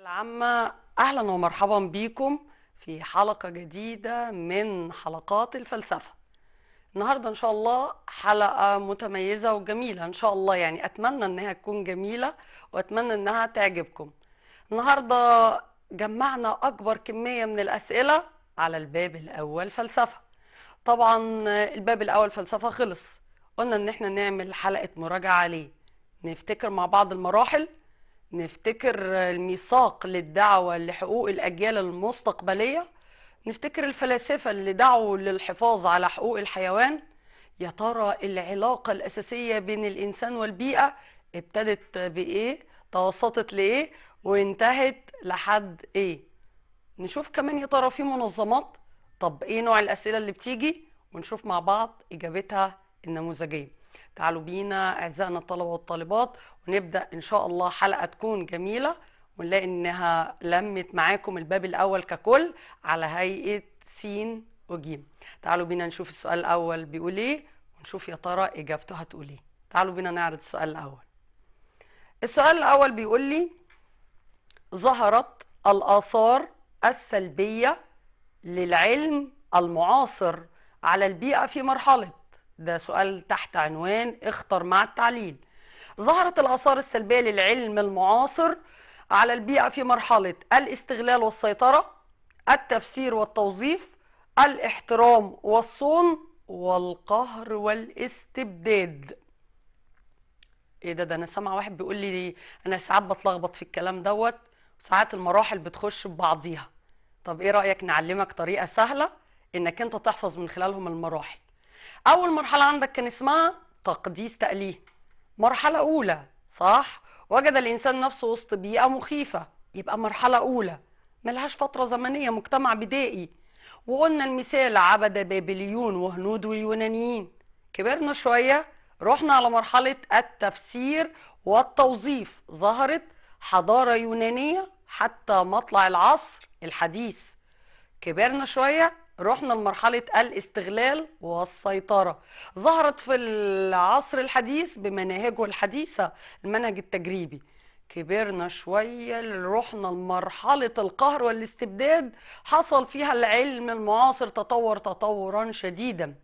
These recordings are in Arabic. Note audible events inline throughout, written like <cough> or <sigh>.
العامة أهلا ومرحبا بكم في حلقة جديدة من حلقات الفلسفة النهاردة إن شاء الله حلقة متميزة وجميلة إن شاء الله يعني أتمنى إنها تكون جميلة وأتمنى إنها تعجبكم النهاردة جمعنا أكبر كمية من الأسئلة على الباب الأول فلسفة طبعا الباب الأول فلسفة خلص قلنا إن إحنا نعمل حلقة مراجعة عليه نفتكر مع بعض المراحل نفتكر الميثاق للدعوة لحقوق الأجيال المستقبلية نفتكر الفلاسفة اللي دعوا للحفاظ على حقوق الحيوان يا ترى العلاقة الأساسية بين الإنسان والبيئة ابتدت بإيه توسطت لإيه وانتهت لحد إيه نشوف كمان يا ترى في منظمات طب إيه نوع الأسئلة اللي بتيجي ونشوف مع بعض إجابتها النموذجية تعالوا بينا اعزائنا الطلبه والطالبات ونبدا ان شاء الله حلقه تكون جميله ونلاقي انها لمت معاكم الباب الاول ككل على هيئه س وجيم تعالوا بينا نشوف السؤال الاول بيقول ايه ونشوف يا ترى اجابته هتقول ايه تعالوا بينا نعرض السؤال الاول السؤال الاول بيقول لي ظهرت الاثار السلبيه للعلم المعاصر على البيئه في مرحله ده سؤال تحت عنوان اختر مع التعليل ظهرت الآثار السلبية للعلم المعاصر على البيئة في مرحلة الاستغلال والسيطرة التفسير والتوظيف الاحترام والصون والقهر والاستبداد ايه ده ده انا سامعه واحد بيقول لي انا ساعات بتلخبط في الكلام دوت وساعات المراحل بتخش ببعضيها طب ايه رايك نعلمك طريقه سهله انك انت تحفظ من خلالهم المراحل اول مرحله عندك كان اسمها تقديس تاليه مرحله اولى صح وجد الانسان نفسه وسط بيئه مخيفه يبقى مرحله اولى ملهاش فتره زمنيه مجتمع بدائي وقلنا المثال عبد بابليون وهنود ويونانيين كبرنا شويه رحنا على مرحله التفسير والتوظيف ظهرت حضاره يونانيه حتى مطلع العصر الحديث كبرنا شويه رحنا لمرحلة الاستغلال والسيطرة ظهرت في العصر الحديث بمناهجه الحديثة المنهج التجريبي كبرنا شوية رحنا لمرحلة القهر والاستبداد حصل فيها العلم المعاصر تطور تطورا شديدا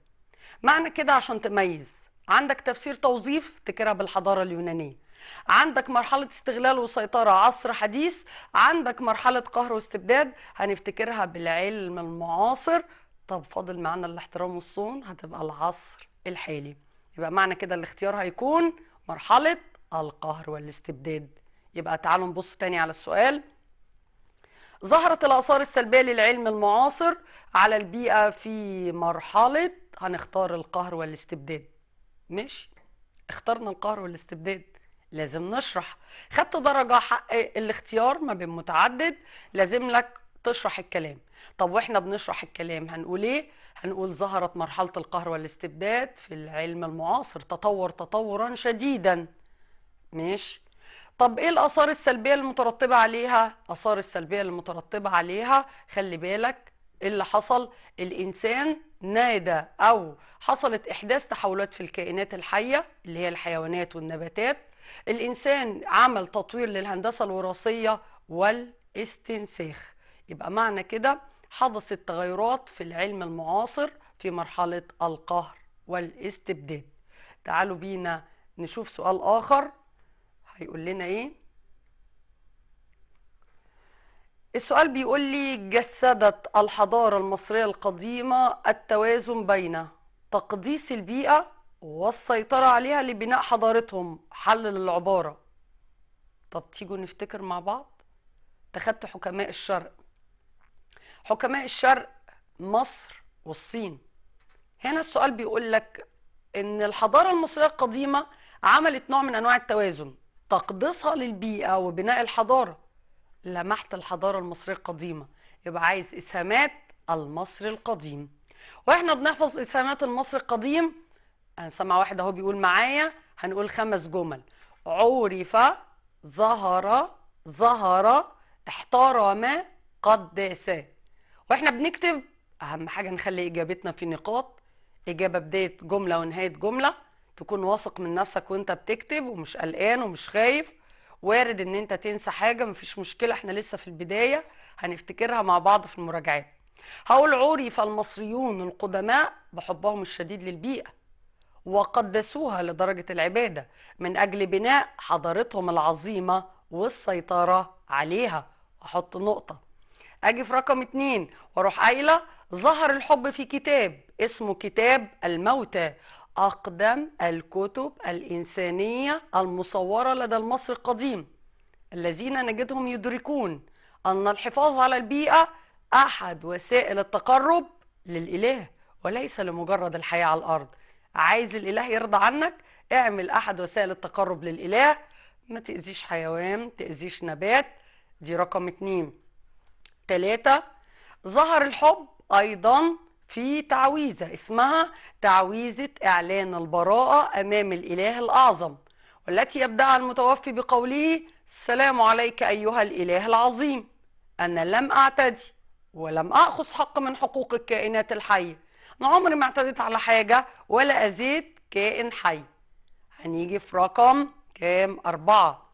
معنى كده عشان تميز عندك تفسير توظيف تكره بالحضارة اليونانية عندك مرحله استغلال وسيطره عصر حديث عندك مرحله قهر واستبداد هنفتكرها بالعلم المعاصر طب فاضل معانا الاحترام والصون هتبقى العصر الحالي يبقى معنى كده الاختيار هيكون مرحله القهر والاستبداد يبقى تعالوا نبص تاني على السؤال ظهرت الآثار السلبية للعلم المعاصر على البيئة في مرحلة هنختار القهر والاستبداد ماشي اخترنا القهر والاستبداد لازم نشرح خدت درجة حق الاختيار ما بين متعدد لازم لك تشرح الكلام طب واحنا بنشرح الكلام هنقول ايه هنقول ظهرت مرحلة القهر والاستبداد في العلم المعاصر تطور تطورا شديدا ماشي طب ايه الاثار السلبيه المترتبه عليها اثار السلبيه المترتبه عليها خلي بالك اللي حصل الانسان نادى او حصلت احداث تحولات في الكائنات الحيه اللي هي الحيوانات والنباتات الإنسان عمل تطوير للهندسة الوراثية والاستنساخ يبقى معنى كده حدثت تغيرات في العلم المعاصر في مرحلة القهر والاستبداد تعالوا بينا نشوف سؤال آخر هيقول لنا إيه السؤال بيقول لي جسدت الحضارة المصرية القديمة التوازن بين تقديس البيئة والسيطرة عليها لبناء حضارتهم حل للعبارة طب تيجوا نفتكر مع بعض تخدت حكماء الشرق حكماء الشرق مصر والصين هنا السؤال بيقول لك ان الحضارة المصرية القديمة عملت نوع من انواع التوازن تقديسها للبيئة وبناء الحضارة لمحت الحضارة المصرية القديمة يبقى عايز اسهامات المصري القديم واحنا بنحفظ اسهامات المصري القديم هنسمع واحد اهو بيقول معايا هنقول خمس جمل عرف ظهر ظهر احترم قدس واحنا بنكتب اهم حاجه نخلي اجابتنا في نقاط اجابه بدايه جمله ونهايه جمله تكون واثق من نفسك وانت بتكتب ومش قلقان ومش خايف وارد ان انت تنسى حاجه مفيش مشكله احنا لسه في البدايه هنفتكرها مع بعض في المراجعات هقول عرف المصريون القدماء بحبهم الشديد للبيئه وقدسوها لدرجة العبادة من أجل بناء حضارتهم العظيمة والسيطرة عليها أحط نقطة أجي في رقم اتنين وأروح قايلة ظهر الحب في كتاب اسمه كتاب الموتى أقدم الكتب الإنسانية المصورة لدى المصري القديم الذين نجدهم يدركون أن الحفاظ على البيئة أحد وسائل التقرب للإله وليس لمجرد الحياة على الأرض عايز الإله يرضى عنك اعمل أحد وسائل التقرب للإله ما تأذيش حيوان تأذيش نبات دي رقم اتنين تلاتة ظهر الحب أيضا في تعويذة اسمها تعويذة إعلان البراءة أمام الإله الأعظم والتي يبدأ المتوفي بقوله السلام عليك أيها الإله العظيم أنا لم أعتدي ولم أخذ حق من حقوق الكائنات الحية انا عمري ما اعتديت على حاجه ولا اذيت كائن حي هنيجي في رقم كام أربعة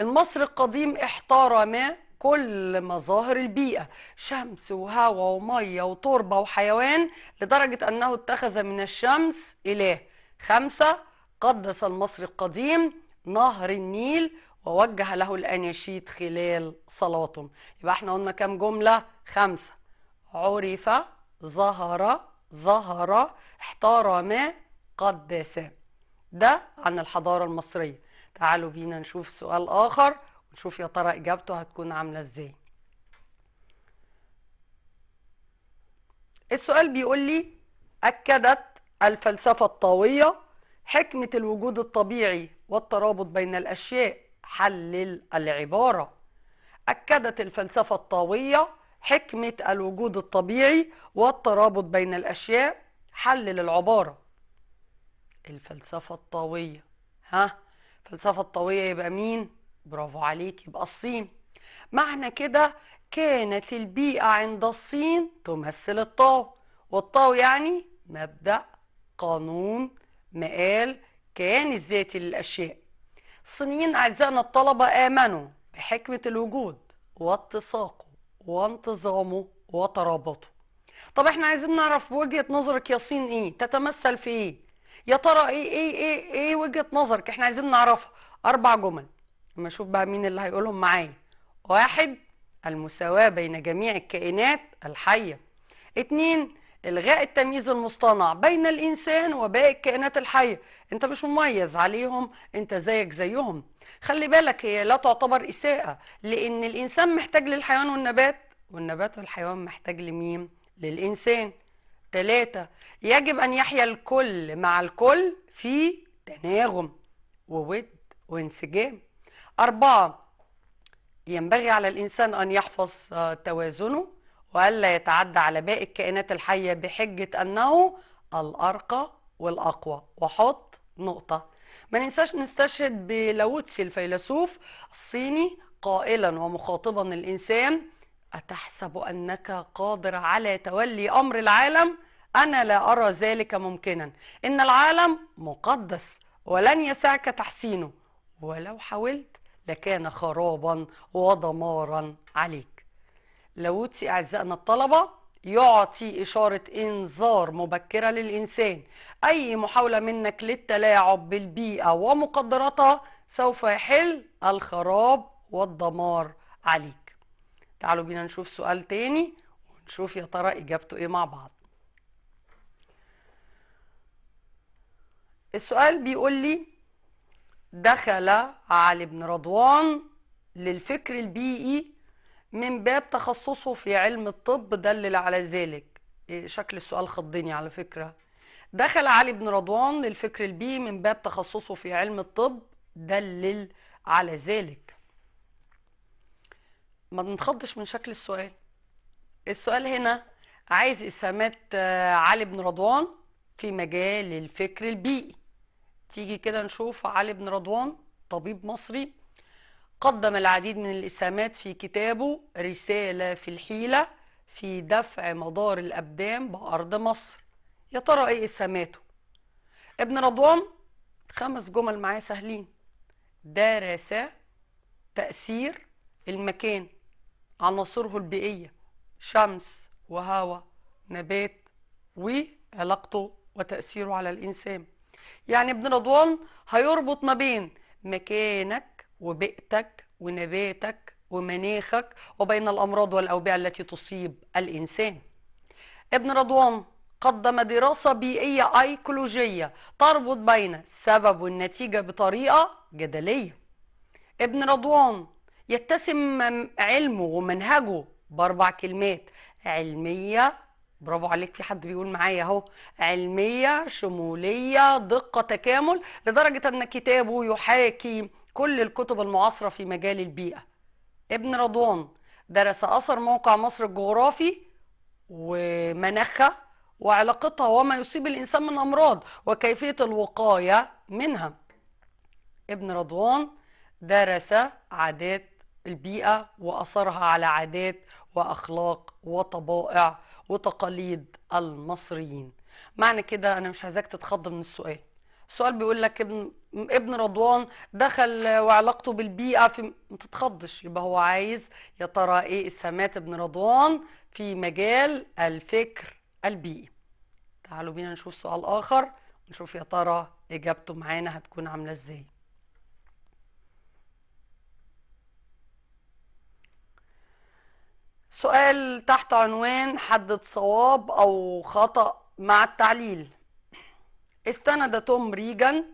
المصري القديم احترم كل مظاهر البيئة شمس وهواء ومية وتربة وحيوان لدرجة أنه اتخذ من الشمس إله خمسة قدس المصري القديم نهر النيل ووجه له الأناشيد خلال صلاتهم يبقى احنا قلنا كام جملة خمسة عرف ظهر ظهر احترم قدس ده عن الحضارة المصرية تعالوا بينا نشوف سؤال آخر ونشوف يا ترى إجابته هتكون عاملة إزاي السؤال بيقول لي أكدت الفلسفة الطاوية حكمة الوجود الطبيعي والترابط بين الأشياء حلل العبارة أكدت الفلسفة الطاوية حكمة الوجود الطبيعي والترابط بين الأشياء حلل العبارة الفلسفة الطاوية ها الفلسفة الطاوية يبقى مين؟ برافو عليك يبقى الصين معنى كده كانت البيئة عند الصين تمثل الطاو والطاو يعني مبدأ قانون مقال كيان الذاتي للأشياء الصينيين أعزائنا الطلبة آمنوا بحكمة الوجود واتساقه وانتظامه وترابطه طب احنا عايزين نعرف وجهة نظرك ياسين ايه تتمثل في ايه يا ترى ايه ايه ايه ايه وجهة نظرك احنا عايزين نعرفها اربع جمل اما اشوف بقى مين اللي هيقولهم معايا واحد المساواة بين جميع الكائنات الحية اتنين الغاء التمييز المصطنع بين الانسان وباقي الكائنات الحية انت مش مميز عليهم انت زيك زيهم خلي بالك هي لا تعتبر إساءة لأن الإنسان محتاج للحيوان والنبات والنبات والحيوان محتاج لمين؟ للإنسان تلاتة يجب أن يحيا الكل مع الكل في تناغم وود وانسجام أربعة ينبغي على الإنسان أن يحفظ آه، توازنه وألا يتعدى على باقي الكائنات الحية بحجة أنه الأرقى والأقوى وحط نقطة ما ننساش نستشهد بلاوتسي الفيلسوف الصيني قائلا ومخاطبا الإنسان أتحسب أنك قادر على تولي أمر العالم؟ أنا لا أرى ذلك ممكنا إن العالم مقدس ولن يسعك تحسينه ولو حاولت لكان خرابا ودمارا عليك لاوتسي أعزائنا الطلبة يعطي إشارة إنذار مبكرة للإنسان أي محاولة منك للتلاعب بالبيئة ومقدراتها سوف يحل الخراب والدمار عليك تعالوا بينا نشوف سؤال تاني ونشوف يا ترى إجابته إيه مع بعض السؤال بيقول لي دخل علي بن رضوان للفكر البيئي من باب تخصصه في علم الطب دلل على ذلك إيه، شكل السؤال خضني على فكرة دخل علي بن رضوان للفكر البيئي من باب تخصصه في علم الطب دلل على ذلك ما نتخضش من شكل السؤال السؤال هنا عايز إسهامات آه، علي بن رضوان في مجال الفكر البيئي تيجي كده نشوف علي بن رضوان طبيب مصري قدم العديد من الإسهامات في كتابه رسالة في الحيلة في دفع مدار الأبدان بأرض مصر يا ترى إيه إسهاماته؟ ابن رضوان خمس جمل معاه سهلين درس تأثير المكان عناصره البيئية شمس وهواء نبات وعلاقته وتأثيره على الإنسان يعني ابن رضوان هيربط ما بين مكانك وبيئتك ونباتك ومناخك وبين الأمراض والأوبئة التي تصيب الإنسان ابن رضوان قدم دراسة بيئية أيكولوجية تربط بين السبب والنتيجة بطريقة جدلية ابن رضوان يتسم علمه ومنهجه بأربع كلمات علمية برافو عليك في حد بيقول معايا اهو علمية شمولية دقة تكامل لدرجة أن كتابه يحاكي كل الكتب المعاصرة في مجال البيئة ابن رضوان درس أثر موقع مصر الجغرافي ومناخها وعلاقتها وما يصيب الإنسان من أمراض وكيفية الوقاية منها ابن رضوان درس عادات البيئة وأثرها على عادات وأخلاق وطبائع وتقاليد المصريين معنى كده أنا مش عايزاك تتخض من السؤال سؤال بيقول لك ابن ابن رضوان دخل وعلاقته بالبيئه في ما تتخضش يبقى هو عايز يا ترى ايه اسهامات ابن رضوان في مجال الفكر البيئي تعالوا بينا نشوف سؤال اخر ونشوف يا ترى اجابته معانا هتكون عامله ازاي سؤال تحت عنوان حدد صواب او خطأ مع التعليل استند توم ريجان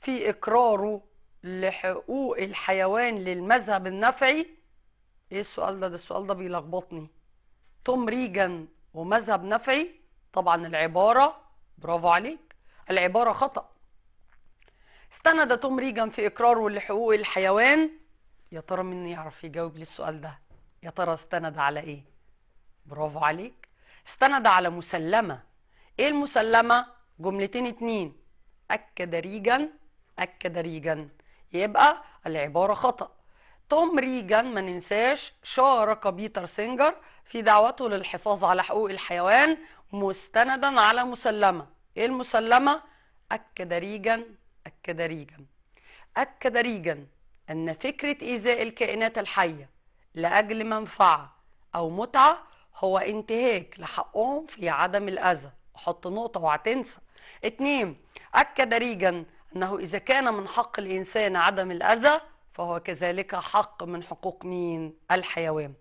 في إقراره لحقوق الحيوان للمذهب النفعي إيه السؤال ده ده السؤال ده بيلخبطني توم ريجان ومذهب نفعي طبعا العبارة برافو عليك العبارة خطأ استند توم ريجان في إقراره لحقوق الحيوان يا ترى مين يعرف يجاوب لي السؤال ده يا ترى استند على إيه برافو عليك استند على مسلمة إيه المسلمة جملتين اتنين أكد ريجان أكد ريجان يبقى العبارة خطأ توم ريجان ما ننساش شارك بيتر سينجر في دعوته للحفاظ على حقوق الحيوان مستندا على مسلمة ايه المسلمة؟ أكد ريجان أكد ريجان أكد ريجان أن فكرة إيذاء الكائنات الحية لأجل منفعة أو متعة هو انتهاك لحقهم في عدم الأذى حط نقطة وهتنسى اثنين أكد ريجن أنه إذا كان من حق الإنسان عدم الأذى فهو كذلك حق من حقوق مين الحيوان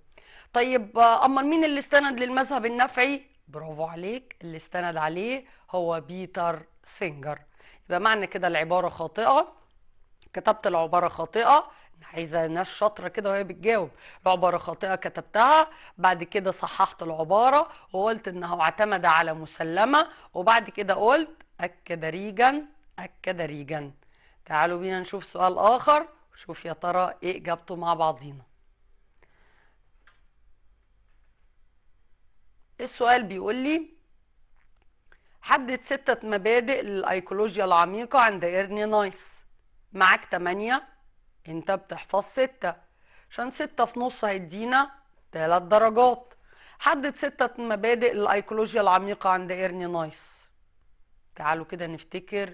طيب أما مين اللي استند للمذهب النفعي برافو عليك اللي استند عليه هو بيتر سينجر يبقى معنى كده العبارة خاطئة كتبت العبارة خاطئة عايزه ناس شاطره كده وهي بتجاوب عباره خاطئه كتبتها بعد كده صححت العباره وقلت انه اعتمد على مسلمه وبعد كده قلت اكد ريجا اكد ريجا تعالوا بينا نشوف سؤال اخر شوف يا ترى ايه اجابته مع بعضينا السؤال بيقول لي حدد ستة مبادئ للأيكولوجيا العميقة عند إرني نايس معاك تمانية انت بتحفظ ستة عشان ستة في نص هيدينا ثلاث درجات حدد ستة مبادئ الايكولوجيا العميقة عند ايرني نايس تعالوا كده نفتكر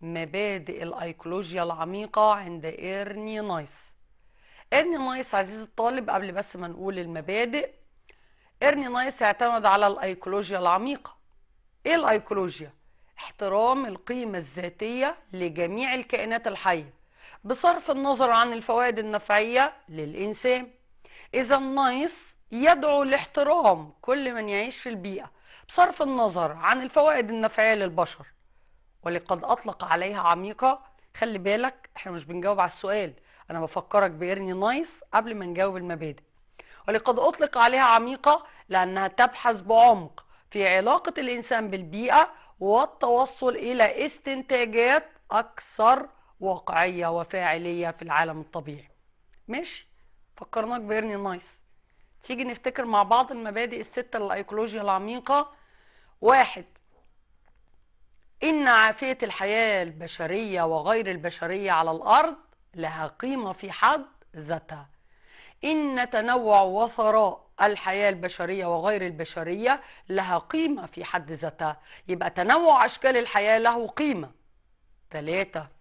مبادئ الايكولوجيا العميقة عند ايرني نايس ايرني نايس عزيزي الطالب قبل بس ما نقول المبادئ ايرني نايس اعتمد على الايكولوجيا العميقة ايه الايكولوجيا؟ احترام القيمة الذاتية لجميع الكائنات الحية بصرف النظر عن الفوائد النفعية للإنسان إذا النايس يدعو لاحترام كل من يعيش في البيئة بصرف النظر عن الفوائد النفعية للبشر ولقد أطلق عليها عميقة خلي بالك احنا مش بنجاوب على السؤال أنا بفكرك بإرني نايس قبل ما نجاوب المبادئ ولقد أطلق عليها عميقة لأنها تبحث بعمق في علاقة الإنسان بالبيئة والتوصل إلى استنتاجات أكثر واقعية وفاعلية في العالم الطبيعي ماشي فكرناك بيرني نايس تيجي نفتكر مع بعض المبادئ الستة للأيكولوجيا العميقة واحد إن عافية الحياة البشرية وغير البشرية على الأرض لها قيمة في حد ذاتها إن تنوع وثراء الحياة البشرية وغير البشرية لها قيمة في حد ذاتها يبقى تنوع أشكال الحياة له قيمة ثلاثة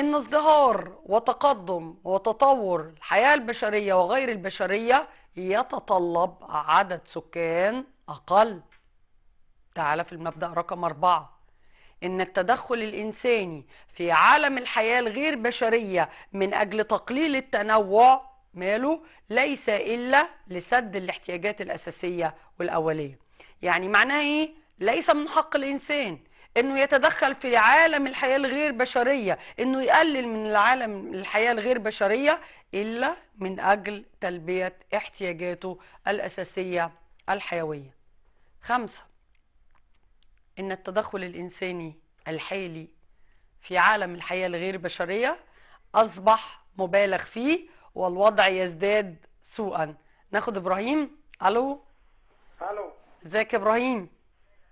ان ازدهار وتقدم وتطور الحياة البشرية وغير البشرية يتطلب عدد سكان أقل تعال في المبدأ رقم أربعة إن التدخل الإنساني في عالم الحياة الغير بشرية من أجل تقليل التنوع ماله ليس إلا لسد الاحتياجات الأساسية والأولية يعني معناه إيه؟ ليس من حق الإنسان انه يتدخل في عالم الحياه الغير بشريه انه يقلل من العالم الحياه الغير بشريه الا من اجل تلبيه احتياجاته الاساسيه الحيويه خمسه ان التدخل الانساني الحالي في عالم الحياه الغير بشريه اصبح مبالغ فيه والوضع يزداد سوءا ناخد ابراهيم الو الو ازيك يا ابراهيم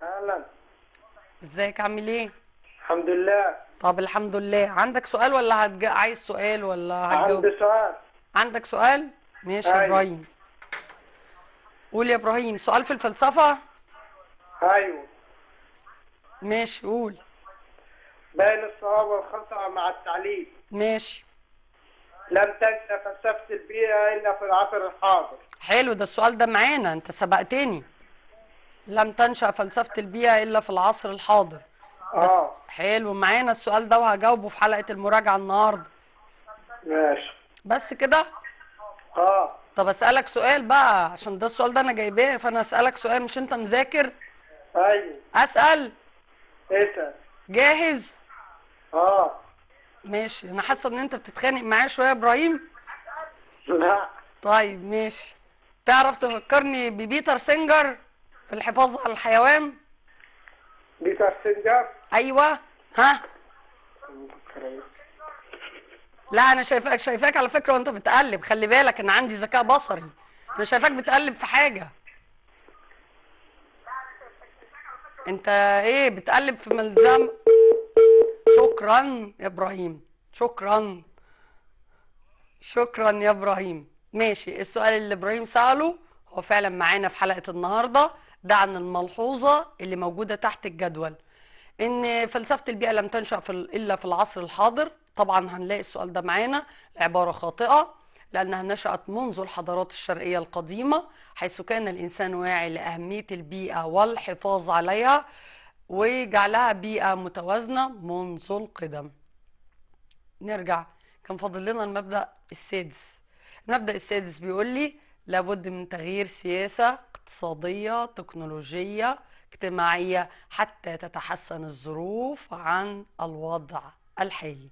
اهلا ازيك عامل ايه الحمد لله طب الحمد لله عندك سؤال ولا هتج... عايز سؤال ولا هتجاوب عندي سؤال عندك سؤال ماشي يا أيوة. ابراهيم قول يا ابراهيم سؤال في الفلسفه ايوه ماشي قول بين الصواب والخطا مع التعليم ماشي لم تنسى فلسفه البيئه الا في العصر الحاضر حلو ده السؤال ده معانا انت سبقتني لم تنشأ فلسفة البيئة إلا في العصر الحاضر اه حلو معانا السؤال ده وهجاوبه في حلقة المراجعة النهاردة ماشي بس كده اه طب اسألك سؤال بقى عشان ده السؤال ده أنا جايباه فأنا اسألك سؤال مش أنت مذاكر أيوه أسأل اسأل إيه جاهز اه ماشي أنا حاسة إن أنت بتتخانق معايا شوية يا إبراهيم لا طيب ماشي تعرف تفكرني ببيتر سينجر؟ في الحفاظ على الحيوان بتاع السنجاب ايوه ها لا انا شايفاك شايفاك على فكره وانت بتقلب خلي بالك ان عندي ذكاء بصري انا شايفاك بتقلب في حاجه انت ايه بتقلب في ملزم شكرا يا ابراهيم شكرا شكرا يا ابراهيم ماشي السؤال اللي ابراهيم ساله هو فعلا معانا في حلقه النهارده ده عن الملحوظه اللي موجوده تحت الجدول ان فلسفه البيئه لم تنشا في الا في العصر الحاضر طبعا هنلاقي السؤال ده معانا عباره خاطئه لانها نشات منذ الحضارات الشرقيه القديمه حيث كان الانسان واعي لاهميه البيئه والحفاظ عليها وجعلها بيئه متوازنه منذ القدم نرجع كان فاضل لنا المبدا السادس المبدا السادس بيقول لي لابد من تغيير سياسة اقتصادية تكنولوجية اجتماعية حتى تتحسن الظروف عن الوضع الحالي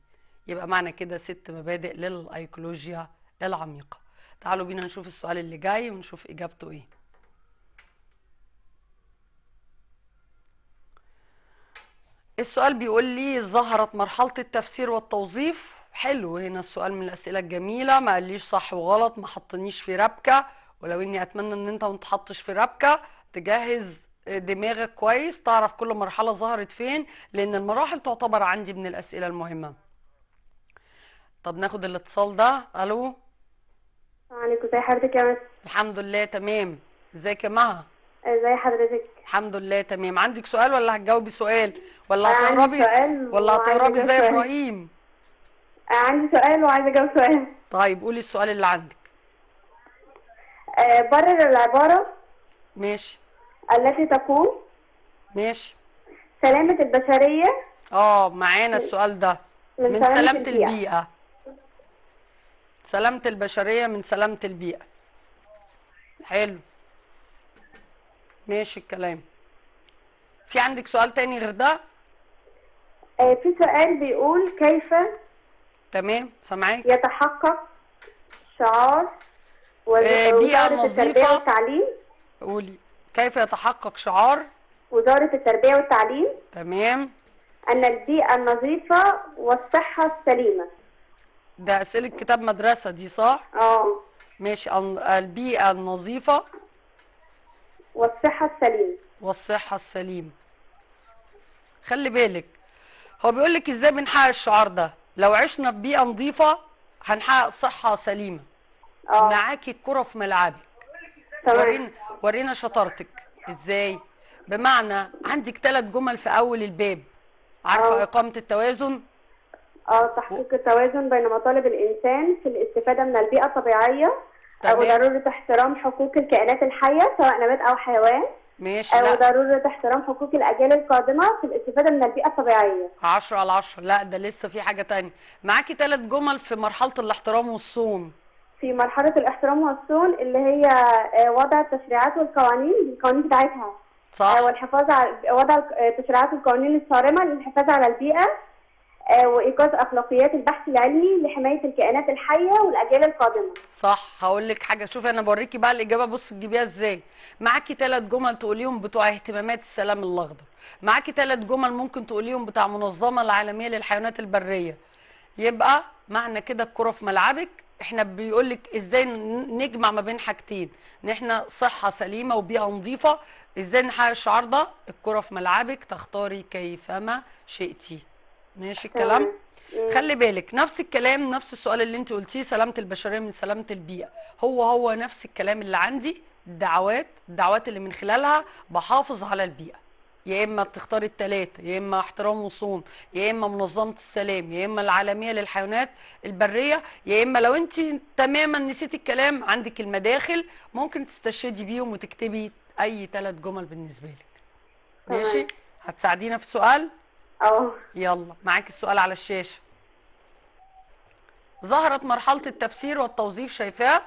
يبقى معنى كده ست مبادئ للأيكولوجيا العميقة تعالوا بينا نشوف السؤال اللي جاي ونشوف إجابته إيه السؤال بيقول لي ظهرت مرحلة التفسير والتوظيف حلو هنا السؤال من الأسئلة الجميلة ما قاليش صح وغلط ما حطنيش في ربكة ولو إني أتمنى إن أنت ما تحطش في ربكة تجهز دماغك كويس تعرف كل مرحلة ظهرت فين لأن المراحل تعتبر عندي من الأسئلة المهمة طب ناخد الاتصال ده ألو عليكم ازي حضرتك يا مس الحمد لله تمام ازيك يا مها ازي حضرتك الحمد لله تمام عندك سؤال ولا هتجاوبي سؤال ولا هتهربي ولا هتهربي زي ابراهيم آه، عندي سؤال وعايزه اجاوب سؤال طيب قولي السؤال اللي عندك آه، برر العباره ماشي التي تقول ماشي سلامه البشريه اه معانا السؤال ده من, سلامه, سلامة البيئة. البيئه سلامه البشريه من سلامه البيئه حلو ماشي الكلام في عندك سؤال تاني غير ده آه في سؤال بيقول كيف تمام سامعاك يتحقق شعار آه، وزارة التربية والتعليم قولي كيف يتحقق شعار وزارة التربية والتعليم تمام أن البيئة النظيفة والصحة السليمة ده أسئلة كتاب مدرسة دي صح؟ اه ماشي البيئة النظيفة والصحة السليمة والصحة السليمة خلي بالك هو بيقول لك ازاي بنحقق الشعار ده لو عشنا ببيئه نظيفه هنحقق صحه سليمه اه معاكي الكره في ملعبك ورينا ورينا شطارتك ازاي بمعنى عندك ثلاث جمل في اول الباب عارفه أوه. اقامه التوازن اه تحقيق التوازن بين مطالب الانسان في الاستفاده من البيئه الطبيعيه وضروره احترام حقوق الكائنات الحيه سواء نبات او حيوان ماشي آه، لا وضروره احترام حقوق الاجيال القادمه في الاستفاده من البيئه الطبيعيه 10 على 10 لا ده لسه في حاجه تانية معاكي ثلاث جمل في مرحله الاحترام والصون في مرحله الاحترام والصون اللي هي آه، وضع التشريعات والقوانين القوانين بتاعتها صح آه، والحفاظ على وضع التشريعات والقوانين الصارمه للحفاظ على البيئه آه، وايقاظ اخلاقيات البحث العلمي لحمايه الكائنات الحيه والاجيال القادمه. صح هقول لك حاجه شوفي انا بوريكي بقى الاجابه بص تجيبيها ازاي. معاكي ثلاث جمل تقوليهم بتوع اهتمامات السلام الاخضر. معاكي ثلاث جمل ممكن تقوليهم بتاع منظمه العالميه للحيوانات البريه. يبقى معنى كده الكره في ملعبك احنا بيقول لك ازاي نجمع ما بين حاجتين ان احنا صحه سليمه وبيئه نظيفه ازاي نحقق الشعار ده الكره في ملعبك تختاري كيفما شئتي ماشي آه، الكلام آه. خلي بالك نفس الكلام نفس السؤال اللي انت قلتيه سلامه البشريه من سلامه البيئه هو هو نفس الكلام اللي عندي الدعوات الدعوات اللي من خلالها بحافظ على البيئه يا اما بتختار الثلاثه يا اما احترام وصون يا اما منظمه السلام يا اما العالميه للحيوانات البريه يا اما لو انت تماما نسيتي الكلام عندك المداخل ممكن تستشهدي بيهم وتكتبي اي ثلاث جمل بالنسبه لك ماشي هتساعدينا في سؤال اه يلا معاك السؤال على الشاشه ظهرت مرحله التفسير والتوظيف شايفاه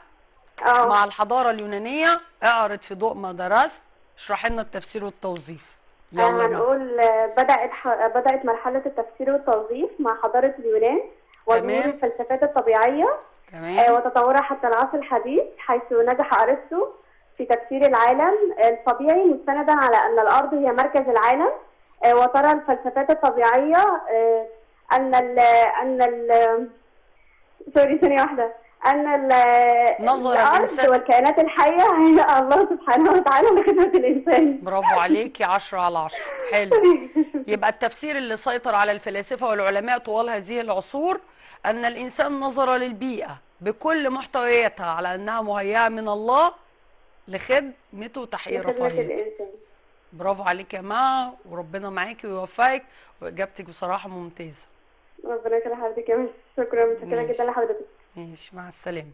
اه مع الحضاره اليونانيه اعرض في ضوء ما درست اشرح لنا التفسير والتوظيف يلا نقول بدات ح... بدات مرحله التفسير والتوظيف مع حضاره اليونان وظهور الفلسفات الطبيعيه تمام آه وتطورها حتى العصر الحديث حيث نجح ارسطو في تفسير العالم الطبيعي مستندا على ان الارض هي مركز العالم آه، وترى الفلسفات الطبيعية آه، أن ال أن ال سوري ثانية واحدة أن نظر الإنسان والكائنات الحية هي <laughs> الله سبحانه وتعالى لخدمة الإنسان برافو عليكي 10 على 10 حلو <laughs> يبقى التفسير اللي سيطر على الفلاسفة والعلماء طوال هذه العصور أن الإنسان نظر للبيئة بكل محتوياتها على أنها مهيئة من الله لخدمته وتحقيق رفاهيته برافو عليك يا مها وربنا معاكي ويوفقك واجابتك بصراحه ممتازه ربنا يخليك حضرتك يا مس شكرا متشكره جدا لحضرتك ماشي مع السلامه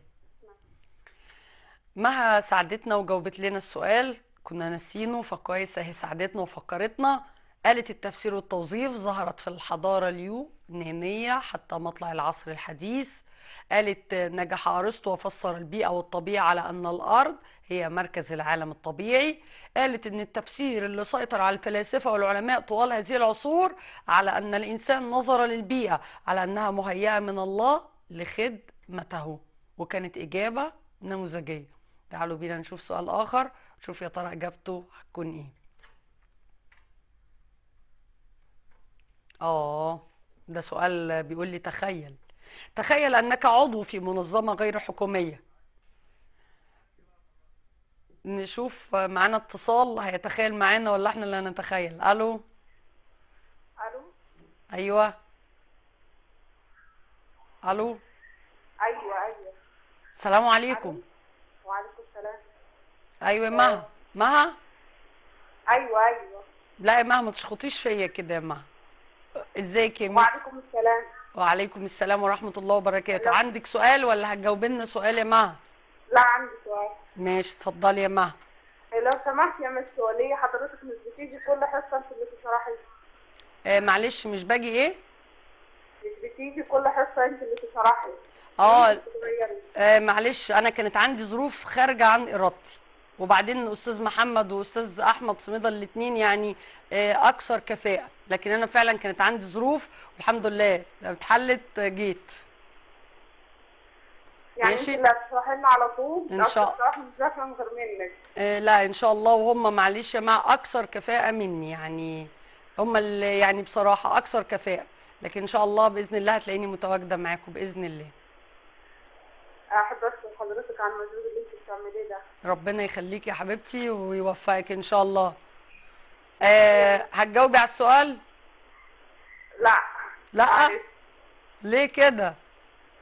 مها ساعدتنا وجاوبت لنا السؤال كنا ناسينه فكويس اهي ساعدتنا وفكرتنا قالت التفسير والتوظيف ظهرت في الحضاره اليونانيه حتى مطلع العصر الحديث قالت نجح أرسطو وفسر البيئة والطبيعة على أن الأرض هي مركز العالم الطبيعي قالت أن التفسير اللي سيطر على الفلاسفة والعلماء طوال هذه العصور على أن الإنسان نظر للبيئة على أنها مهيئة من الله لخدمته وكانت إجابة نموذجية تعالوا بينا نشوف سؤال آخر شوف يا ترى إجابته هتكون إيه آه ده سؤال بيقول لي تخيل تخيل أنك عضو في منظمة غير حكومية نشوف معانا اتصال هيتخيل معانا ولا احنا اللي هنتخيل الو الو ايوه الو ايوه ايوه السلام عليكم وعليكم السلام ايوه مها آه. مها ايوه ايوه لا يا مها ما تشخطيش فيا كده يا مها ازيك يا مها وعليكم السلام وعليكم السلام ورحمه الله وبركاته هلو. عندك سؤال ولا هتجاوبي لنا سؤال يا مها لا عندي سؤال ماشي اتفضلي يا مها لو سمحت يا مس سؤالية حضرتك مش بتيجي كل حصه انت اللي تشرحي آه معلش مش باجي ايه مش بتيجي كل حصه انت اللي تشرحي اه, آه معلش انا كانت عندي ظروف خارجه عن ارادتي وبعدين استاذ محمد واستاذ احمد صميده الاثنين يعني آه، اكثر كفاءه لكن انا فعلا كانت عندي ظروف والحمد لله لو اتحلت جيت يعني ماشي اللي لنا على طول ان شاء الله مش غير منك آه لا ان شاء الله وهم معلش يا جماعه اكثر كفاءه مني يعني هم اللي يعني بصراحه اكثر كفاءه لكن ان شاء الله باذن الله هتلاقيني متواجده معاكم باذن الله احب اشكر حضرتك على المجهود اللي انت بتعمليه ده ربنا يخليكي يا حبيبتي ويوفقك ان شاء الله آه هتجاوبي على السؤال؟ لا لا ليه كده؟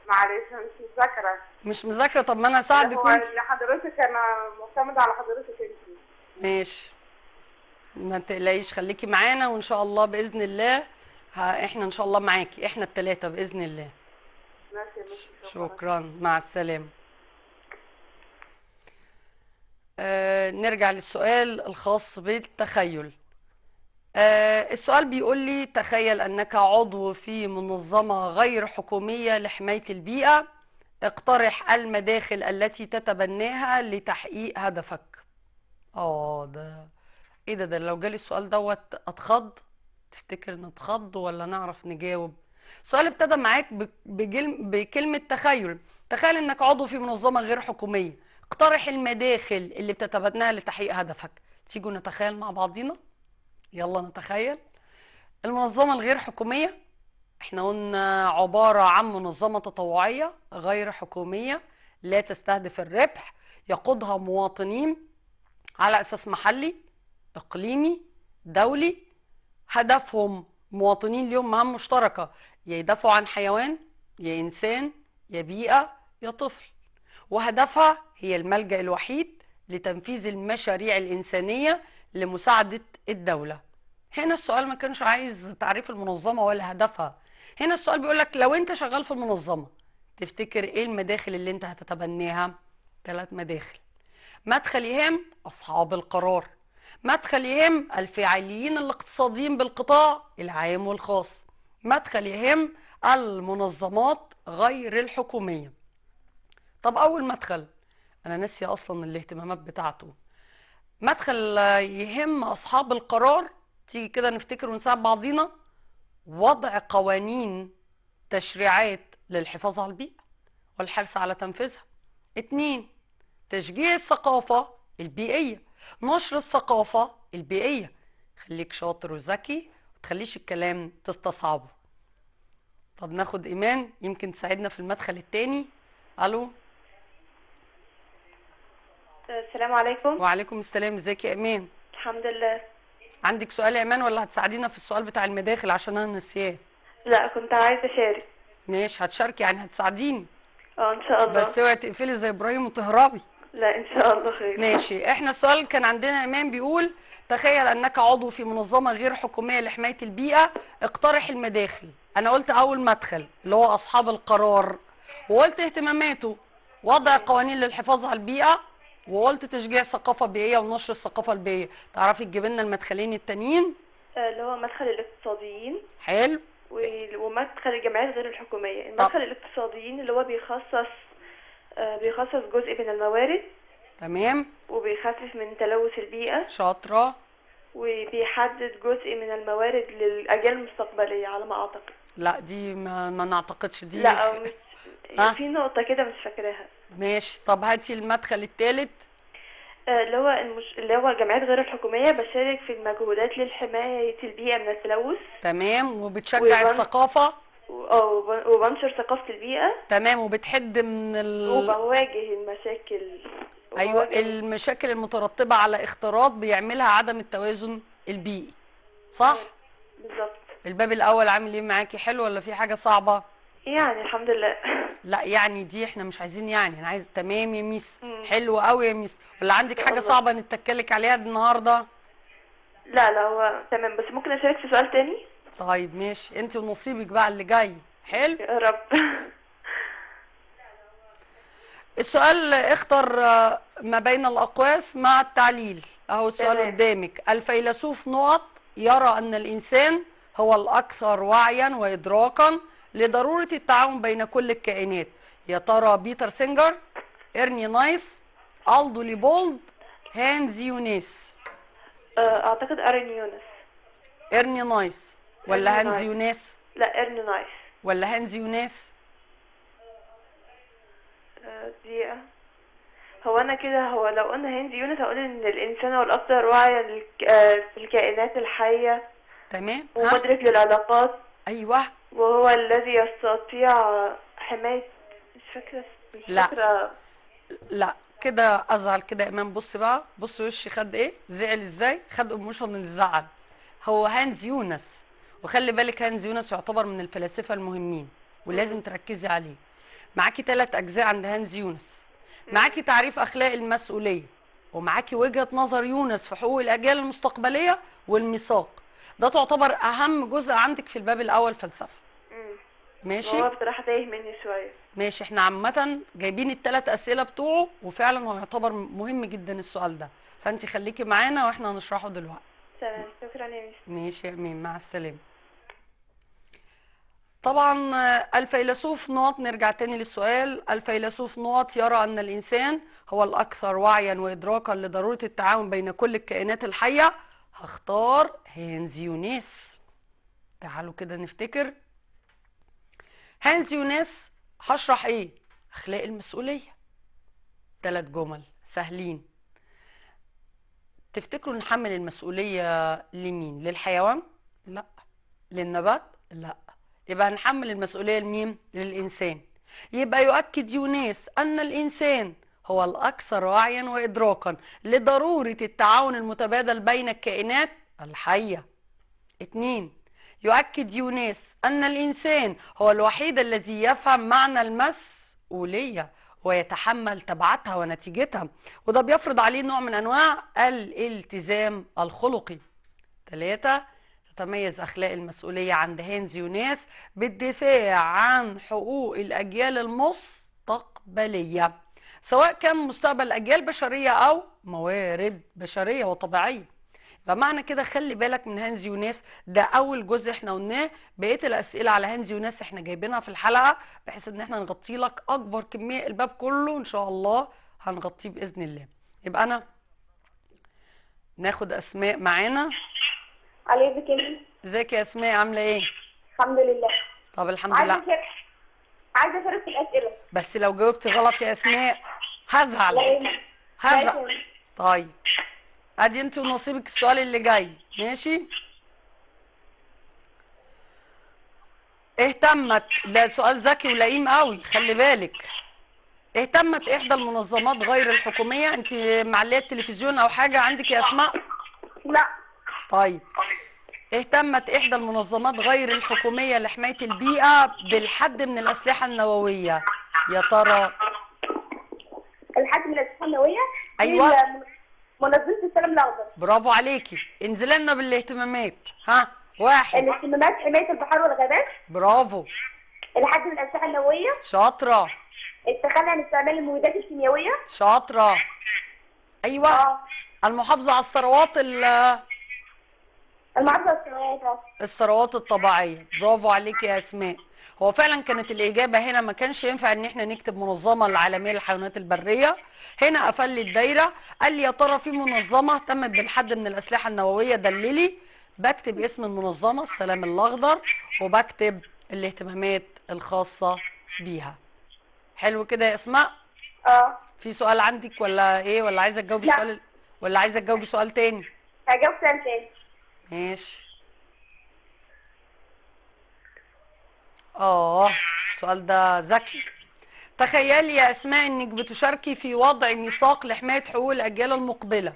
معلش انا مش مذاكره مش مذاكره طب ما انا هساعدك هو اللي حضرتك انا معتمد على حضرتك انت ماشي ما تقلقيش خليكي معانا وان شاء الله باذن الله ها احنا ان شاء الله معاكي احنا الثلاثه باذن الله ماشي ماشي شكرا مع السلامه آه نرجع للسؤال الخاص بالتخيل آه السؤال بيقول لي تخيل أنك عضو في منظمة غير حكومية لحماية البيئة اقترح المداخل التي تتبناها لتحقيق هدفك اه ده ايه ده ده لو جالي السؤال دوت اتخض تفتكر نتخض ولا نعرف نجاوب السؤال ابتدى معاك بجل... بكلمة تخيل تخيل انك عضو في منظمة غير حكومية اقترح المداخل اللي بتتبناها لتحقيق هدفك تيجوا نتخيل مع بعضينا يلا نتخيل المنظمة الغير حكومية احنا قلنا عبارة عن منظمة تطوعية غير حكومية لا تستهدف الربح يقودها مواطنين على أساس محلي إقليمي دولي هدفهم مواطنين ليهم مهام مشتركة يا يدافعوا عن حيوان يا إنسان يا بيئة يا طفل وهدفها هي الملجأ الوحيد لتنفيذ المشاريع الإنسانية لمساعدة الدولة هنا السؤال ما كانش عايز تعريف المنظمة ولا هدفها هنا السؤال بيقول لك لو انت شغال في المنظمة تفتكر ايه المداخل اللي انت هتتبنيها ثلاث مداخل مدخل يهم أصحاب القرار مدخل يهم الفاعلين الاقتصاديين بالقطاع العام والخاص مدخل يهم المنظمات غير الحكومية طب أول مدخل أنا ناسي أصلا الاهتمامات بتاعته مدخل يهم اصحاب القرار تيجي كده نفتكر ونساعد بعضينا وضع قوانين تشريعات للحفاظ على البيئه والحرص على تنفيذها اتنين تشجيع الثقافه البيئيه نشر الثقافه البيئيه خليك شاطر وذكي تخليش الكلام تستصعبه طب ناخد ايمان يمكن تساعدنا في المدخل التاني الو السلام عليكم وعليكم السلام ازيك يا ايمان الحمد لله عندك سؤال يا ايمان ولا هتساعدينا في السؤال بتاع المداخل عشان انا نسياه لا كنت عايزه اشارك ماشي هتشاركي يعني هتساعديني اه ان شاء الله بس اوعي تقفلي زي ابراهيم وتهربي لا ان شاء الله خير ماشي احنا السؤال كان عندنا ايمان بيقول تخيل انك عضو في منظمه غير حكوميه لحمايه البيئه اقترح المداخل انا قلت اول مدخل اللي هو اصحاب القرار وقلت اهتماماته وضع قوانين للحفاظ على البيئه وقلت تشجيع ثقافه بيئيه ونشر الثقافه البيئيه تعرفي تجيب لنا المدخلين التانيين آه، اللي هو مدخل الاقتصاديين حلو ومدخل الجمعيات غير الحكوميه المدخل طب. الاقتصاديين اللي هو بيخصص آه، بيخصص جزء من الموارد تمام وبيخفف من تلوث البيئه شاطره وبيحدد جزء من الموارد للاجيال المستقبليه على ما اعتقد لا دي ما, ما نعتقدش دي لا مش آه. في نقطة كده مش فاكراها ماشي طب هاتي المدخل الثالث آه، اللي هو المش... اللي هو الجمعيات غير الحكوميه بشارك في المجهودات للحمايه البيئه من التلوث تمام وبتشجع وبن... الثقافه اه وبنشر ثقافه البيئه تمام وبتحد من ال... وبواجه المشاكل أيوة. وبواجه ايوه المشاكل المترتبه على اختراط بيعملها عدم التوازن البيئي صح بالظبط الباب الاول عامل ايه معاكي حلو ولا في حاجه صعبه يعني الحمد لله لا يعني دي احنا مش عايزين يعني انا عايز تمام يا ميس حلو قوي يا ميس ولا عندك حاجه صعبه نتكلك عليها النهارده لا لا هو تمام بس ممكن اشارك في سؤال تاني طيب ماشي انت ونصيبك بقى اللي جاي حلو يا رب السؤال اختر آه، ما بين الاقواس مع التعليل اهو السؤال تمام. قدامك الفيلسوف نقط يرى ان الانسان هو الاكثر وعيا وادراكا لضروره التعاون بين كل الكائنات يا ترى بيتر سينجر ارني نايس الدو ليبولد هانز يونيس أه، اعتقد ارني يونيس ارني نايس ولا هانز يونيس لا أه، ارني نايس ولا هانز يونيس دقيقة هو انا كده هو لو قلنا هانز يونس هقول ان الانسان هو الاكثر وعيا آه، في الكائنات الحية تمام ومدرك للعلاقات ايوه وهو الذي يستطيع حماية مش فاكرة مش لا فاكرة لا كده ازعل كده امام بص بقى بص وشي خد ايه زعل ازاي خد من الزعل هو هانز يونس وخلي بالك هانز يونس يعتبر من الفلاسفه المهمين ولازم تركزي عليه معاكي ثلاث اجزاء عند هانز يونس معاكي تعريف اخلاق المسؤوليه ومعاكي وجهه نظر يونس في حقوق الاجيال المستقبليه والميثاق ده تعتبر اهم جزء عندك في الباب الاول فلسفه ماشي هو بصراحه تايه مني شويه ماشي احنا عامه جايبين الثلاث اسئله بتوعه وفعلا هو يعتبر مهم جدا السؤال ده فانت خليكي معانا واحنا هنشرحه دلوقتي تمام شكرا يا ميس ماشي يا امين مع السلامه طبعا الفيلسوف نوط نرجع تاني للسؤال الفيلسوف نوط يرى أن الإنسان هو الأكثر وعيا وإدراكا لضرورة التعاون بين كل الكائنات الحية هختار هانز يوناس تعالوا كده نفتكر هانز يوناس هشرح ايه اخلاق المسؤوليه ثلاث جمل سهلين تفتكروا نحمل المسؤوليه لمين للحيوان لا للنبات لا يبقى هنحمل المسؤوليه لمين للانسان يبقى يؤكد يوناس ان الانسان هو الأكثر وعيا وإدراكا لضرورة التعاون المتبادل بين الكائنات الحية اتنين يؤكد يوناس أن الإنسان هو الوحيد الذي يفهم معنى المسؤولية ويتحمل تبعاتها ونتيجتها وده بيفرض عليه نوع من أنواع الالتزام الخلقي ثلاثة تتميز أخلاق المسؤولية عند هانز يوناس بالدفاع عن حقوق الأجيال المستقبلية سواء كان مستقبل أجيال بشرية أو موارد بشرية وطبيعية فمعنى كده خلي بالك من هانز يوناس ده اول جزء احنا قلناه بقيه الاسئله على هانز يوناس احنا جايبينها في الحلقه بحيث ان احنا نغطي لك اكبر كميه الباب كله ان شاء الله هنغطيه باذن الله يبقى انا ناخد اسماء معانا الو ازيك ازيك يا اسماء عامله ايه الحمد لله طب الحمد لله عايزه عايزه اشارك في الاسئله بس لو جاوبتي غلط يا اسماء هزعل هزعل طيب ادي انت ونصيبك السؤال اللي جاي ماشي اهتمت ده سؤال ذكي ولئيم قوي خلي بالك اهتمت احدى المنظمات غير الحكوميه انت معليه التلفزيون او حاجه عندك يا اسماء لا طيب اهتمت احدى المنظمات غير الحكوميه لحمايه البيئه بالحد من الاسلحه النوويه يا ترى الحاج من الثانويه ايوه منظمه السلام الاخضر برافو عليكي انزلي لنا بالاهتمامات ها واحد الاهتمامات حمايه البحار والغابات برافو الحاج من الاشعه النوويه شاطره التخلي عن استعمال المبيدات الكيميائيه شاطره ايوه آه. المحافظه على الثروات المحافظه على الثروات آه. الثروات الطبيعيه برافو عليكي يا اسماء هو فعلا كانت الاجابه هنا ما كانش ينفع ان احنا نكتب منظمه العالميه للحيوانات البريه هنا قفل لي الدايره قال لي يا ترى في منظمه اهتمت بالحد من الاسلحه النوويه دللي بكتب اسم المنظمه السلام الاخضر وبكتب الاهتمامات الخاصه بيها حلو كده يا اسماء اه في سؤال عندك ولا ايه ولا عايزه تجاوبي سؤال ولا عايزه تجاوبي سؤال تاني هجاوب سؤال تاني ماشي اه السؤال ده ذكي تخيلي يا اسماء انك بتشاركي في وضع ميثاق لحمايه حقوق الاجيال المقبله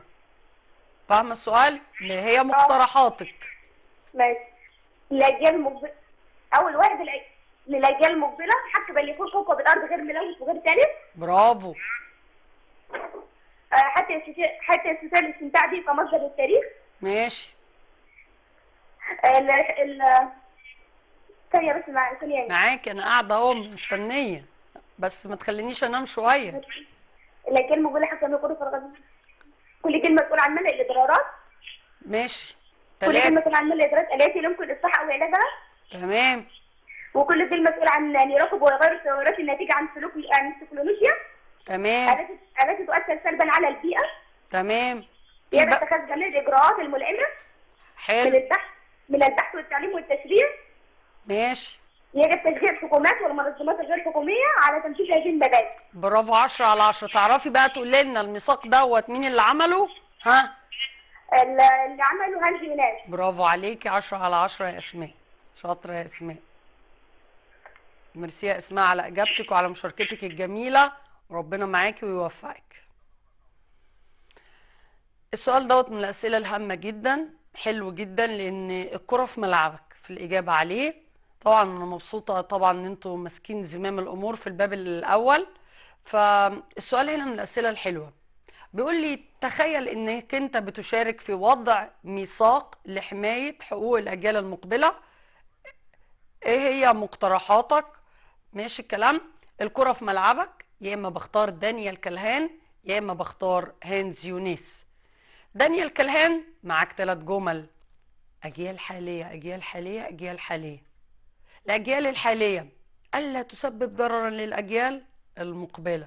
فاهمه السؤال ما هي آه. مقترحاتك ماشي الاجيال المقبله اول واحد للاجيال المقبله حق بل يكون كوكب بالارض غير ملوث وغير تالف برافو آه، حتى حتى يستطيع الاستمتاع به كمصدر للتاريخ ماشي آه، ال... ال... ثانيه بس معلش معاكي انا قاعده اهو مستنيه بس ما تخلينيش انام شويه لكن بقول بقول لحسن يقول فرغه كل كلمه تقول عمال الاضرارات ماشي كل كلمه تقول عمال الاضرارات التي لا يمكن اصلاح او علاجها تمام وكل كلمه تقول عن يعني يراقب ويغير التغيرات الناتجه عن سلوك عن السيكولوجيا تمام التي تؤثر سلبا على البيئه تمام يبقى اتخاذ جميع الاجراءات الملائمه حلو من البحث من البحث والتعليم والتشريع ماشي يجب تشجيع الحكومات والمنظمات غير حكوميه على تنفيذ هذه المبادئ برافو 10 على 10 تعرفي بقى تقولي لنا الميثاق دوت مين اللي عمله ها اللي عمله هانج هلال برافو عليكي 10 على 10 يا اسماء شاطره يا اسماء ميرسي يا اسماء على اجابتك وعلى مشاركتك الجميله وربنا معاكي ويوفقك السؤال دوت من الاسئله الهامه جدا حلو جدا لان الكره في ملعبك في الاجابه عليه طبعا انا مبسوطه طبعا ان انتوا ماسكين زمام الامور في الباب الاول فالسؤال هنا من الاسئله الحلوه بيقول لي تخيل انك انت بتشارك في وضع ميثاق لحمايه حقوق الاجيال المقبله ايه هي مقترحاتك ماشي الكلام الكره في ملعبك يا اما بختار دانيال كلهان يا اما بختار هانز يونيس دانيال كلهان معاك ثلاث جمل اجيال حاليه اجيال حاليه اجيال حاليه الأجيال الحالية ألا تسبب ضررا للأجيال المقبلة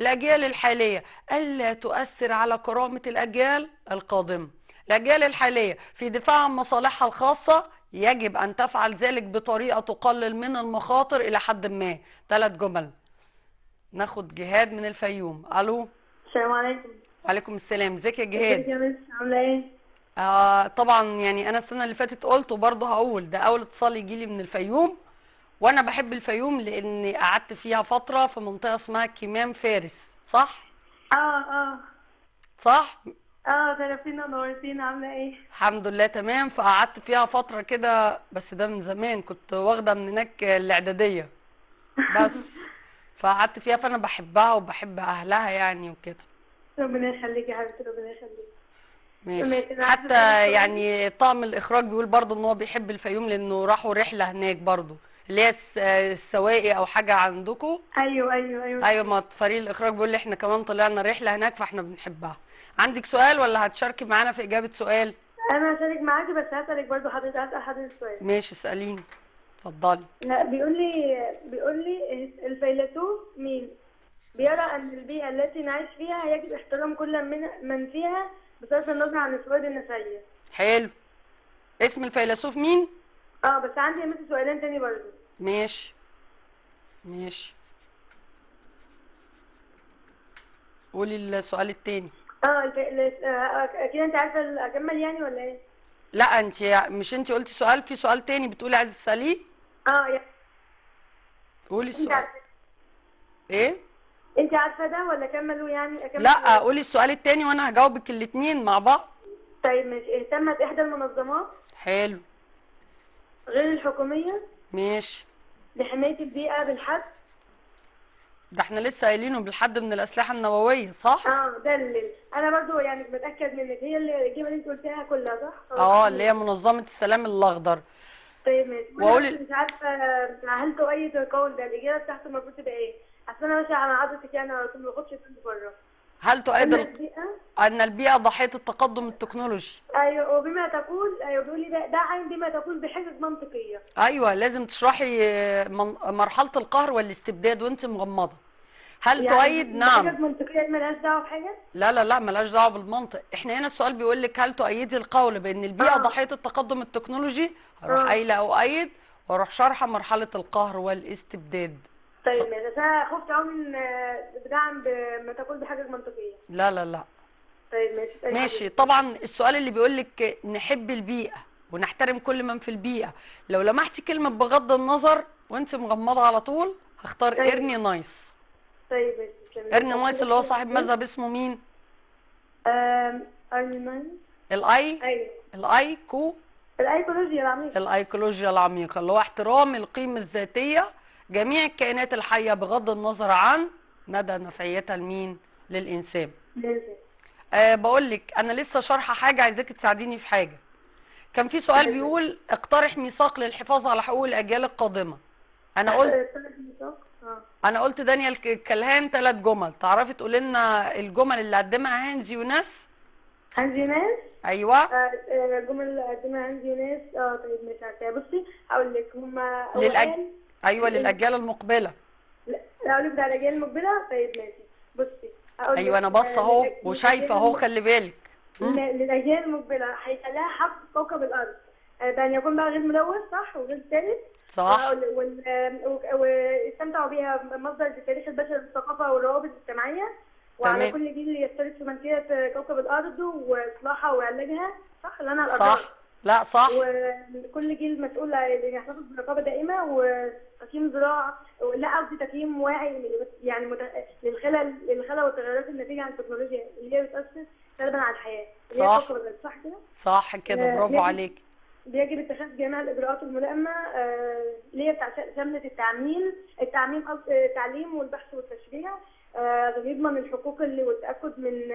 الأجيال الحالية ألا تؤثر على كرامة الأجيال القادمة الأجيال الحالية في دفاع عن مصالحها الخاصة يجب أن تفعل ذلك بطريقة تقلل من المخاطر إلى حد ما ثلاث جمل ناخد جهاد من الفيوم ألو السلام عليكم وعليكم السلام ازيك يا جهاد عامله ايه آه طبعا يعني انا السنه اللي فاتت قلت وبرضه هقول ده اول اتصال يجي لي من الفيوم وانا بحب الفيوم لاني قعدت فيها فتره في منطقه اسمها كمام فارس صح اه اه صح اه شرفتينا ونورتينا عامله ايه الحمد لله تمام فقعدت فيها فتره كده بس ده من زمان كنت واخده من هناك الاعداديه بس <laughs> فقعدت فيها فانا بحبها وبحب اهلها يعني وكده ربنا يخليكي يا حبيبتي ربنا يخليكي ماشي حتى يعني طعم الاخراج بيقول برضه ان هو بيحب الفيوم لانه راحوا رحله هناك برضه اللي هي السواقي او حاجه عندكم ايوه ايوه ايوه ايوه ما فريق الاخراج بيقول لي احنا كمان طلعنا رحله هناك فاحنا بنحبها عندك سؤال ولا هتشاركي معانا في اجابه سؤال انا هشارك معاكي بس هسالك برضه حضرتك هسال حضرتك سؤال ماشي اساليني اتفضلي لا بيقول لي بيقول لي الفيلسوف مين بيرى ان البيئه التي نعيش فيها يجب احترام كل من, من فيها بصرف النظر عن الفوائد النفعيه حلو اسم الفيلسوف مين اه بس عندي مثل سؤالين تاني برضه ماشي ماشي قولي السؤال التاني اه, آه، اكيد انت عارفه اكمل يعني ولا ايه لا انت مش انت قلتي سؤال في سؤال تاني بتقولي عايزه تساليه اه يعني قولي السؤال ايه انت عارفه ده ولا كملوا يعني اكمل لا قولي السؤال الثاني وانا هجاوبك الاثنين مع بعض طيب ماشي اهتمت احدى المنظمات حلو غير الحكوميه ماشي لحمايه البيئه بالحد ده احنا لسه قايلينه بالحد من الاسلحه النوويه صح؟ اه ده اللي انا برضو يعني بتاكد منك هي الاجابه اللي انت قلتيها كلها صح؟ اه اللي هي يعني منظمه السلام الاخضر طيب ماشي واقول مش عارفه عهلته اي قول ده الاجابه بتاعته المفروض تبقى ايه؟ انا ماشي على عادتك يعني على ما باخدش فلوس بره هل تؤيد ان البيئه ضحيه التقدم التكنولوجي ايوه وبما تقول ايوه بيقول لي ده, ده عين بما تقول بحجج منطقيه ايوه لازم تشرحي من... مرحله القهر والاستبداد وانت مغمضه هل يعني تؤيد نعم حاجه منطقيه مالهاش دعوه بحاجه لا لا لا مالهاش دعوه بالمنطق احنا هنا السؤال بيقول لك هل تؤيدي القول بان البيئه آه. ضحيه التقدم التكنولوجي هروح آه. قايله اؤيد واروح شارحه مرحله القهر والاستبداد طيب ماشي عشان أنا خفت قوي من آه، بتاع ما تقول بحاجه منطقيه لا لا لا طيب ماشي طيب ماشي طبعا السؤال اللي بيقول لك نحب البيئه ونحترم كل من في البيئه لو لمحتي كلمه بغض النظر وانت مغمضه على طول هختار طيب. ارني نايس طيب ماشي ارني نايس اللي هو طيب، صاحب مذهب اسمه مين؟ امم ارني نايس الاي ايوه الايكو الايكولوجيا العميقه الايكولوجيا العميقه اللي هو احترام القيم الذاتيه جميع الكائنات الحيه بغض النظر عن مدى نفعيتها لمين للانسان أه بقول لك انا لسه شارحه حاجه عايزك تساعديني في حاجه كان في سؤال بيقول اقترح ميثاق للحفاظ على حقوق الاجيال القادمه انا قلت آه، آه. انا قلت دانيال كلهان ثلاث جمل تعرفي تقولي لنا الجمل اللي قدمها هانز وناس هانز وناس ايوه آه، الجمل اللي قدمها هانز وناس اه طيب عارفه بصي هقول لك هما للأج... ايوه إيه؟ للاجيال المقبله لا لك الاجيال المقبله طيب ماشي بصي ايوه انا باصه اهو وشايفه اهو خلي بالك للاجيال المقبله هيخليها حق كوكب الارض آه، بان يكون بقى غير ملوث صح وغير ثالث صح واستمتعوا بيها مصدر لتاريخ البشر والثقافه والروابط الاجتماعيه وعلى كل جيل يشترك في منشيه كوكب الارض واصلاحها وعلاجها صح اللي انا صح لا صح وكل جيل مسؤول يحتفظ برقابه دائمه و تقييم زراعه لا قصدي تقييم واعي يعني للخلل للخلل والتغيرات الناتجه عن التكنولوجيا اللي هي بتاثر سلبا على الحياه صح صح كده صح كده آه، برافو عليك بيجب اتخاذ جميع الاجراءات الملائمه آه، اللي هي بتاع شمله التعميم التعميم آه، التعليم والبحث والتشريع بيضمن الحقوق اللي والتاكد من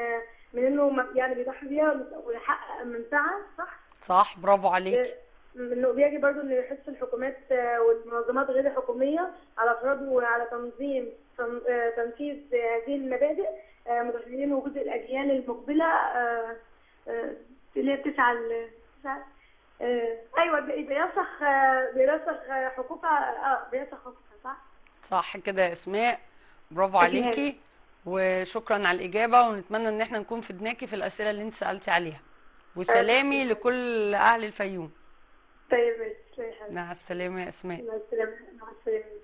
من انه يعني بيضحي بيها ويحقق منفعه صح؟ صح برافو عليك انه بيجي برضو ان يحس الحكومات آه، والمنظمات غير الحكوميه على افراد وعلى تنظيم آه، تنفيذ آه، هذه المبادئ متخيلين وجود الاجيال المقبله اللي هي بتسعى ايوه بيرسخ بيرسخ حقوقها اه بيرسخ حقوقها صح؟ صح كده اسماء برافو عليكي وشكرا على الاجابه ونتمنى ان احنا نكون فدناكي في الاسئله اللي انت سالتي عليها وسلامي لكل اهل الفيوم طيب مع السلامة يا أسماء مع السلامة مع السلامة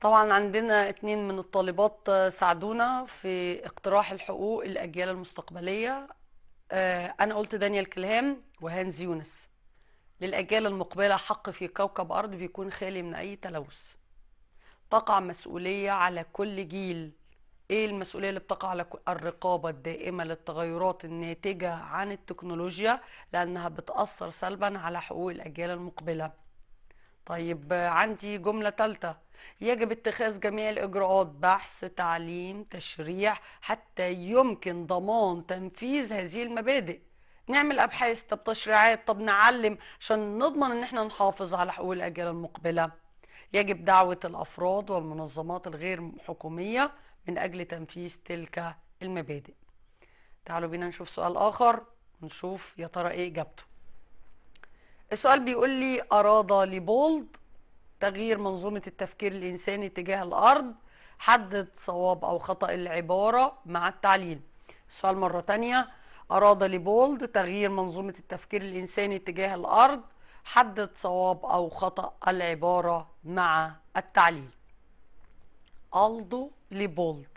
طبعا عندنا اتنين من الطالبات ساعدونا في اقتراح الحقوق الأجيال المستقبلية آه، أنا قلت دانيال كلهام وهانز يونس للأجيال المقبلة حق في كوكب أرض بيكون خالي من أي تلوث تقع مسؤولية على كل جيل ايه المسؤوليه اللي بتقع على الرقابه الدائمه للتغيرات الناتجه عن التكنولوجيا لانها بتاثر سلبا على حقوق الاجيال المقبله طيب عندي جمله ثالثه يجب اتخاذ جميع الاجراءات بحث تعليم تشريع حتى يمكن ضمان تنفيذ هذه المبادئ نعمل ابحاث طب تشريعات طب نعلم عشان نضمن ان احنا نحافظ على حقوق الاجيال المقبله يجب دعوه الافراد والمنظمات الغير حكوميه من أجل تنفيذ تلك المبادئ تعالوا بينا نشوف سؤال آخر ونشوف يا ترى إيه إجابته السؤال بيقول لي أراد لبولد تغيير منظومة التفكير الإنساني تجاه الأرض حدد صواب أو خطأ العبارة مع التعليل السؤال مرة تانية أراد لبولد تغيير منظومة التفكير الإنساني تجاه الأرض حدد صواب أو خطأ العبارة مع التعليل ألدو ليبولد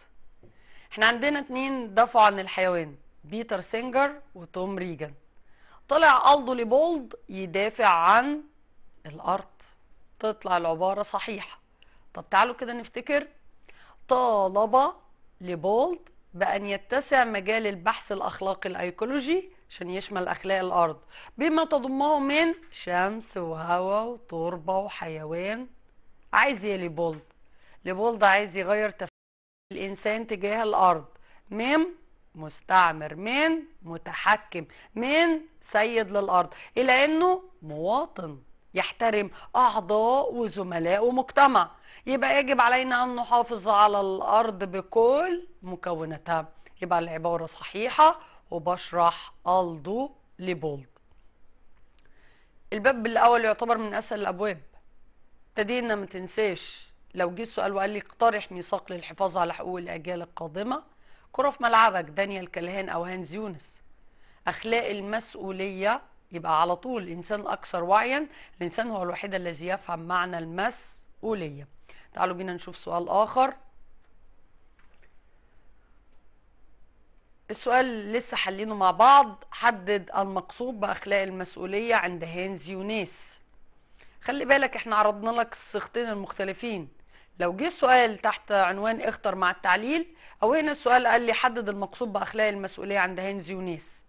احنا عندنا اتنين دافعوا عن الحيوان بيتر سينجر وتوم ريجان طلع ألدو ليبولد يدافع عن الأرض تطلع العبارة صحيحة طب تعالوا كده نفتكر طالب ليبولد بأن يتسع مجال البحث الأخلاقي الأيكولوجي عشان يشمل أخلاق الأرض بما تضمه من شمس وهواء وتربة وحيوان عايز ايه ليبولد؟ ليبولد عايز يغير تفكير الإنسان تجاه الأرض ميم مستعمر من متحكم من سيد للأرض إلى أنه مواطن يحترم أعضاء وزملاء ومجتمع يبقى يجب علينا أن نحافظ على الأرض بكل مكوناتها يبقى العبارة صحيحة وبشرح ألدو لبولد الباب الأول يعتبر من أسهل الأبواب ابتدينا ما تنساش لو جه السؤال وقال لي اقترح ميثاق للحفاظ على حقوق الاجيال القادمه كره في ملعبك دانيال كلهان او هانز يونس اخلاق المسؤوليه يبقى على طول الانسان الاكثر وعيا الانسان هو الوحيد الذي يفهم معنى المسؤوليه تعالوا بينا نشوف سؤال اخر السؤال لسه حلينه مع بعض حدد المقصود باخلاق المسؤوليه عند هانز يونس خلي بالك احنا عرضنا لك الصيغتين المختلفين لو جه السؤال تحت عنوان اختر مع التعليل او هنا السؤال قال لي حدد المقصود باخلاق المسؤوليه عند هينز يونيس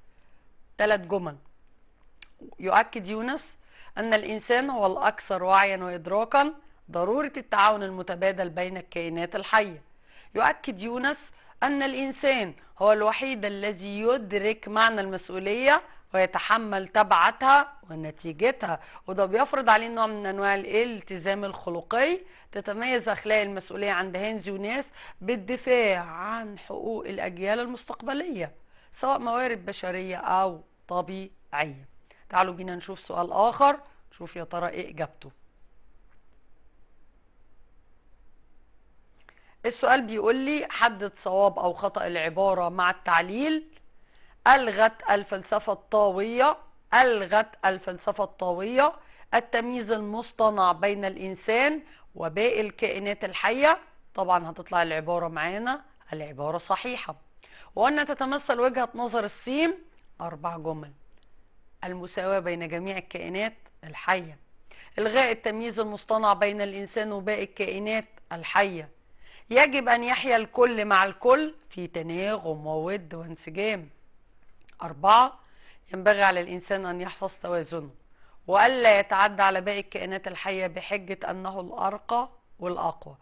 ثلاث جمل يؤكد يونس ان الانسان هو الاكثر وعيا وادراكا ضروره التعاون المتبادل بين الكائنات الحيه يؤكد يونس ان الانسان هو الوحيد الذي يدرك معنى المسؤوليه ويتحمل تبعتها ونتيجتها وده بيفرض عليه نوع من انواع الالتزام الخلقي تتميز اخلاق المسؤوليه عند هانزي وناس بالدفاع عن حقوق الاجيال المستقبليه سواء موارد بشريه او طبيعيه تعالوا بينا نشوف سؤال اخر نشوف يا ترى ايه اجابته السؤال بيقول لي حدد صواب او خطا العباره مع التعليل ألغت الفلسفة الطاوية ألغت الفلسفة الطاوية التمييز المصطنع بين الإنسان وباقي الكائنات الحية طبعا هتطلع العبارة معانا العبارة صحيحة وأن تتمثل وجهة نظر السين أربع جمل المساواة بين جميع الكائنات الحية إلغاء التمييز المصطنع بين الإنسان وباقي الكائنات الحية يجب أن يحيا الكل مع الكل في تناغم وود وانسجام أربعة ينبغي على الإنسان أن يحفظ توازنه وألا يتعدى على باقي الكائنات الحية بحجة أنه الأرقى والأقوى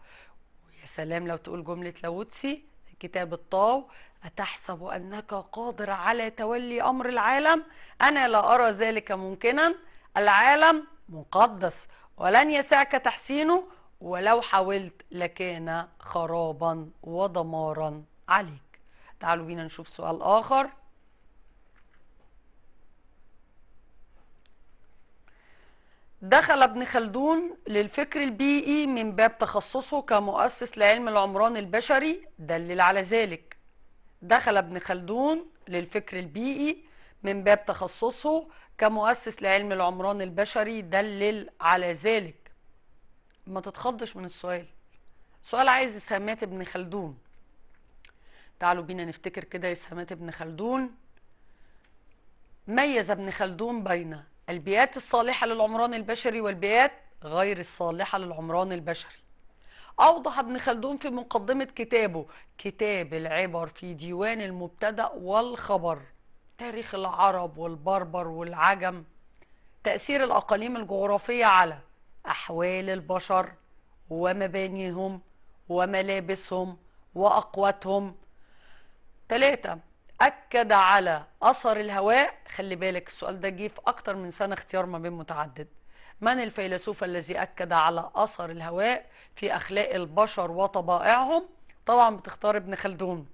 يا سلام لو تقول جملة لاوتسي كتاب الطاو أتحسب أنك قادر على تولي أمر العالم أنا لا أرى ذلك ممكنا العالم مقدس ولن يسعك تحسينه ولو حاولت لكان خرابا ودمارا عليك تعالوا بينا نشوف سؤال آخر دخل ابن خلدون للفكر البيئي من باب تخصصه كمؤسس لعلم العمران البشري دلل على ذلك دخل ابن خلدون للفكر البيئي من باب تخصصه كمؤسس لعلم العمران البشري دلل على ذلك ما تتخضش من السؤال سؤال عايز إسهامات ابن خلدون تعالوا بينا نفتكر كده إسهامات ابن خلدون ميز ابن خلدون بين البيئات الصالحة للعمران البشري والبيئات غير الصالحة للعمران البشري أوضح ابن خلدون في مقدمة كتابه كتاب العبر في ديوان المبتدأ والخبر تاريخ العرب والبربر والعجم تأثير الأقاليم الجغرافية على أحوال البشر ومبانيهم وملابسهم وأقواتهم ثلاثة أكد على أثر الهواء خلي بالك السؤال ده جه في أكتر من سنة اختيار ما بين متعدد من الفيلسوف الذي أكد على أثر الهواء في أخلاق البشر وطبائعهم طبعا بتختار ابن خلدون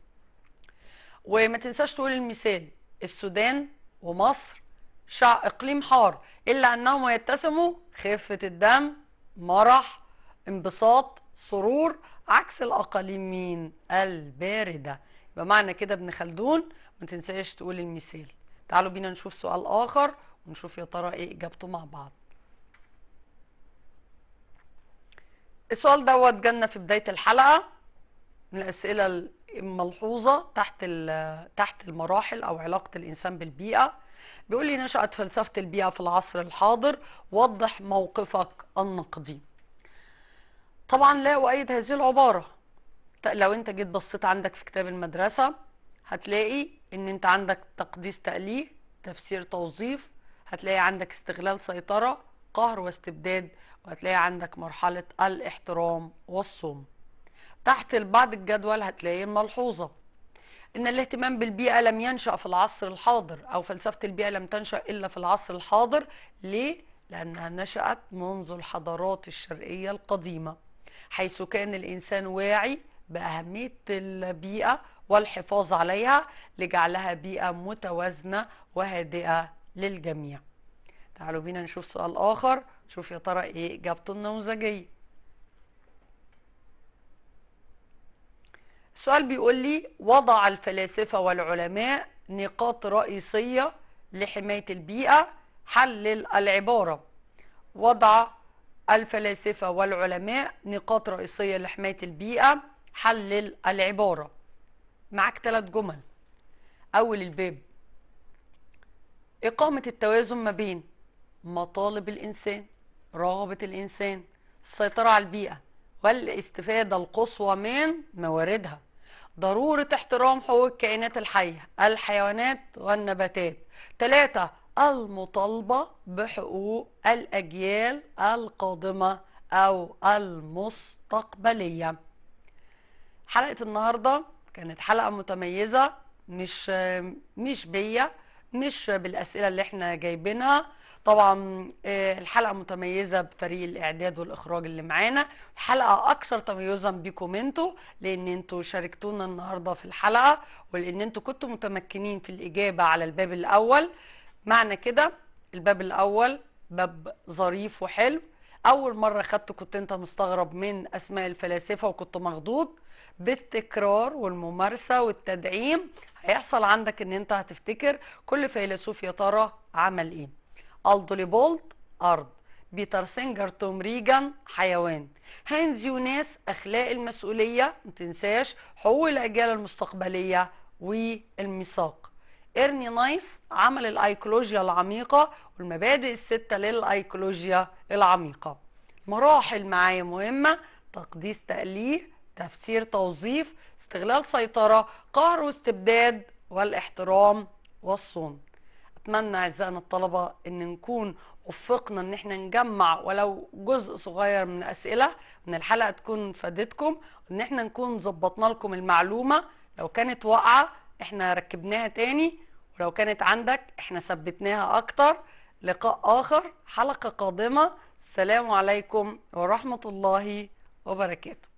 وما تنساش تقول المثال السودان ومصر شع إقليم حار إلا أنهم يتسموا خفة الدم مرح انبساط سرور عكس الأقاليم مين الباردة يبقى معنى كده ابن خلدون ما تنساش تقول المثال تعالوا بينا نشوف سؤال اخر ونشوف يا ترى ايه اجابته مع بعض السؤال دوت جالنا في بدايه الحلقه من الاسئله الملحوظه تحت تحت المراحل او علاقه الانسان بالبيئه بيقول لي نشأت فلسفة البيئة في العصر الحاضر وضح موقفك النقدي طبعا لا أؤيد هذه العبارة لو انت جيت بصيت عندك في كتاب المدرسة هتلاقي ان انت عندك تقديس تأليه تفسير توظيف هتلاقي عندك استغلال سيطرة قهر واستبداد وهتلاقي عندك مرحلة الاحترام والصوم تحت بعض الجدول هتلاقي الملحوظة إن الاهتمام بالبيئة لم ينشأ في العصر الحاضر أو فلسفة البيئة لم تنشأ إلا في العصر الحاضر ليه؟ لأنها نشأت منذ الحضارات الشرقية القديمة حيث كان الإنسان واعي باهميه البيئه والحفاظ عليها لجعلها بيئه متوازنه وهادئه للجميع تعالوا بينا نشوف سؤال اخر شوف يا ترى ايه اجابته النموذجيه السؤال بيقول لي وضع الفلاسفه والعلماء نقاط رئيسيه لحمايه البيئه حلل العباره وضع الفلاسفه والعلماء نقاط رئيسيه لحمايه البيئه حلل العبارة معاك ثلاث جمل أول الباب إقامة التوازن ما بين مطالب الإنسان رغبة الإنسان السيطرة على البيئة والاستفادة القصوى من مواردها ضرورة احترام حقوق الكائنات الحية الحيوانات والنباتات ثلاثة المطالبة بحقوق الأجيال القادمة أو المستقبلية حلقه النهارده كانت حلقه متميزه مش مش بيا مش بالاسئله اللي احنا جايبينها طبعا آه، الحلقه متميزه بفريق الاعداد والاخراج اللي معانا الحلقه اكثر تميزا بيكم انتوا لان انتوا شاركتونا النهارده في الحلقه ولان انتوا كنتوا متمكنين في الاجابه على الباب الاول معنى كده الباب الاول باب ظريف وحلو اول مره خدته كنت انت مستغرب من اسماء الفلاسفه وكنت مخضوض بالتكرار والممارسة والتدعيم هيحصل عندك ان انت هتفتكر كل فيلسوف يا ترى عمل ايه ألدولي بولد ارض بيتر سينجر توم ريجان حيوان هانز يوناس اخلاق المسؤولية متنساش حقوق الاجيال المستقبلية والميثاق إرني نايس عمل الأيكولوجيا العميقة والمبادئ الستة للأيكولوجيا العميقة مراحل معايا مهمة تقديس تأليه تفسير توظيف استغلال سيطرة قهر واستبداد والاحترام والصون أتمنى أعزائنا الطلبة أن نكون وفقنا أن احنا نجمع ولو جزء صغير من أسئلة أن الحلقة تكون فادتكم أن احنا نكون ظبطنا لكم المعلومة لو كانت واقعة احنا ركبناها تاني ولو كانت عندك احنا ثبتناها أكتر لقاء آخر حلقة قادمة السلام عليكم ورحمة الله وبركاته